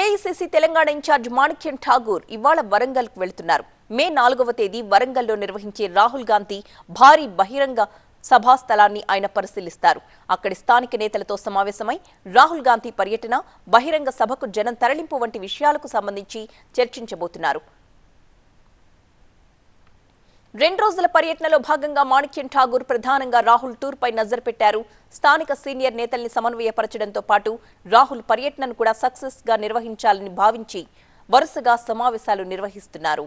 AICC Telangana incharge Manickam Tagore ఇవాళ వరంగల్ కు వెళుతున్నారు మే నాలుగవ తేదీ వరంగల్లో నిర్వహించే రాహుల్ గాంధీ భారీ బహిరంగ సభా స్థలాన్ని ఆయన పరిశీలిస్తారు అక్కడి స్థానిక నేతలతో సమావేశమై రాహుల్ గాంధీ పర్యటన బహిరంగ సభకు జనం తరలింపు వంటి విషయాలకు సంబంధించి చర్చించబోతున్నారు రెండు రోజుల పర్యటనలో భాగంగా మాణిక్యం ఠాగూర్ ప్రధానంగా రాహుల్ టూర్ పై నజర్ పెట్టారు స్థానిక సీనియర్ నేతల్ని సమన్వయపరచడంతో పాటు రాహుల్ పర్యటనను కూడా సక్సెస్ గా నిర్వహించాలని భావించి వరుసగా సమావేశాలు నిర్వహిస్తున్నారు